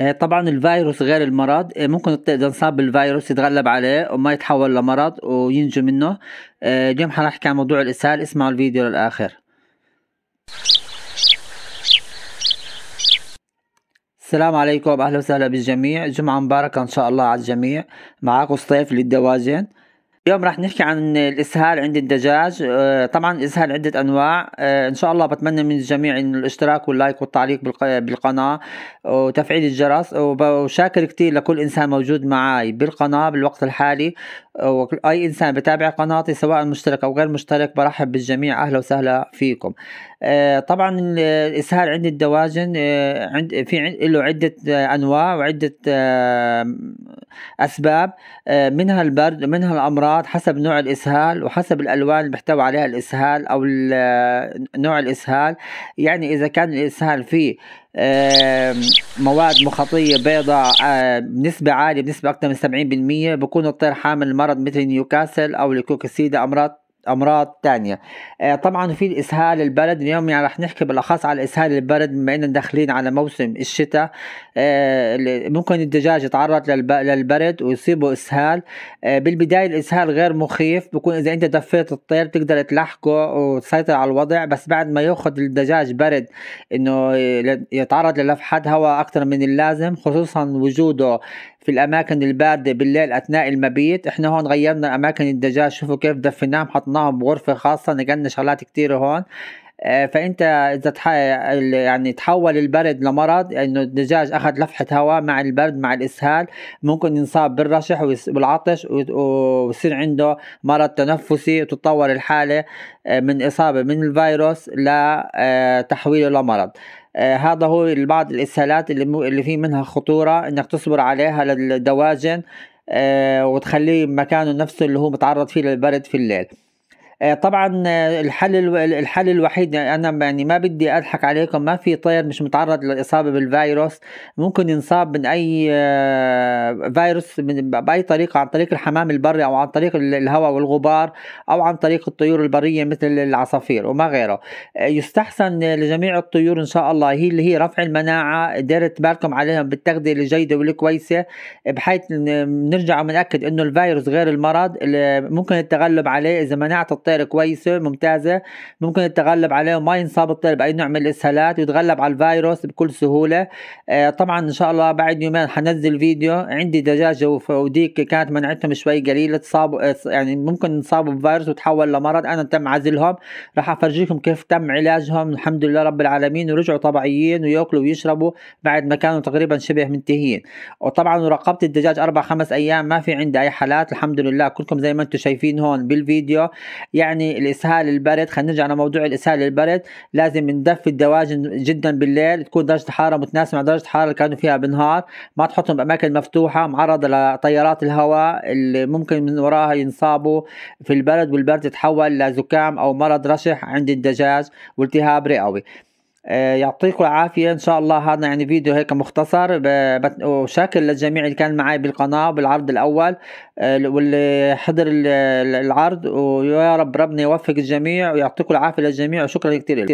آه، طبعا الفيروس غير المرض آه، ممكن اذا انصاب بالفيروس يتغلب عليه وما يتحول لمرض وينجو منه آه، اليوم حنحكي عن موضوع الاسهال اسمعوا الفيديو للاخر السلام عليكم اهلا وسهلا بالجميع جمعة مباركة ان شاء الله على الجميع معاكم الصيف للدواجن اليوم رح نحكي عن الاسهال عند الدجاج آه، طبعا الاسهال عده انواع آه، ان شاء الله بتمنى من الجميع ان الاشتراك واللايك والتعليق بالقناه وتفعيل الجرس وشاكر كتير لكل انسان موجود معاي بالقناه بالوقت الحالي واي انسان بتابع قناتي سواء مشترك او غير مشترك برحب بالجميع اهلا وسهلا فيكم آه، طبعا الاسهال عند الدواجن عند في له عده انواع وعده اسباب منها البرد منها الامراض الخطوات حسب نوع الإسهال وحسب الألوان اللي بيحتوي عليها الإسهال أو آه، نوع الإسهال يعني إذا كان الإسهال فيه مواد مخاطية بيضاء آه، بنسبة عالية بنسبة أكثر من 70% بكون الطير حامل مرض مثل نيوكاسل أو الكوكسيدا أمراض امراض تانية آه، طبعا في الاسهال البرد اليوم يعني رح نحكي بالاخص على الاسهال البرد بما اننا داخلين على موسم الشتاء آه، ممكن الدجاج يتعرض للبرد ويصيبه اسهال آه، بالبدايه الاسهال غير مخيف بكون اذا انت دفيت الطير بتقدر تلحقه وتسيطر على الوضع بس بعد ما ياخذ الدجاج برد انه يتعرض للفحات هواء اكثر من اللازم خصوصا وجوده في الأماكن الباردة بالليل أثناء المبيت إحنا هون غيرنا أماكن الدجاج شوفوا كيف دفيناهم حطناهم بغرفة خاصة نقلنا شغلات كتير هون آه، فانت اذا تح... يعني تحول البرد لمرض انه يعني الدجاج اخذ لفحه هواء مع البرد مع الاسهال ممكن ينصاب بالرشح والعطش ويصير عنده مرض تنفسي وتتطور الحاله آه، من اصابه من الفيروس لتحويله آه، لمرض آه، هذا هو بعض الاسهالات اللي, اللي في منها خطوره انك تصبر عليها للدواجن آه، وتخليه مكانه نفسه اللي هو متعرض فيه للبرد في الليل آه، طبعا آه، الحل الحل الوحيد يعني انا يعني ما بدي اضحك عليكم ما في طير مش متعرض للاصابه بالفيروس ممكن ينصاب من اي آه، فيروس من باي طريقه عن طريق الحمام البري او عن طريق الهواء والغبار او عن طريق الطيور البريه مثل العصافير وما غيره يستحسن لجميع الطيور ان شاء الله هي اللي هي رفع المناعه دايره بالكم عليهم بالتغذيه الجيده والكويسه بحيث نرجع وناكد انه الفيروس غير المرض ممكن التغلب عليه اذا مناعه الطير كويسه ممتازه ممكن يتغلب عليه وما ينصاب الطير باي نوع من الاسهالات ويتغلب على الفيروس بكل سهوله آه، طبعا ان شاء الله بعد يومين حنزل فيديو عندي دجاجه وديك كانت منعتهم شوي قليله تصابوا يعني ممكن ينصابوا بفيروس وتحول لمرض انا تم عزلهم راح افرجيكم كيف تم علاجهم الحمد لله رب العالمين ورجعوا طبيعيين وياكلوا ويشربوا بعد ما كانوا تقريبا شبه منتهيين وطبعا راقبت الدجاج اربع خمس ايام ما في عندي اي حالات الحمد لله كلكم زي ما انتم شايفين هون بالفيديو يعني الاسهال البرد خلينا نرجع لموضوع الاسهال البرد لازم ندفي الدواجن جدا بالليل تكون درجه الحراره متناسبه مع درجه الحراره اللي كانوا فيها بالنهار ما تحطهم باماكن مفتوحه معرضه لتيارات الهواء اللي ممكن من وراها ينصابوا في البرد والبرد يتحول لزكام او مرض رشح عند الدجاج والتهاب رئوي آه، يعطيكم العافية إن شاء الله هذا يعني فيديو هيك مختصر وشاكر للجميع اللي كان معي بالقناة بالعرض الأول آه، واللي حضر العرض ويا رب ربنا يوفق الجميع ويعطيكم العافية للجميع وشكرا كثير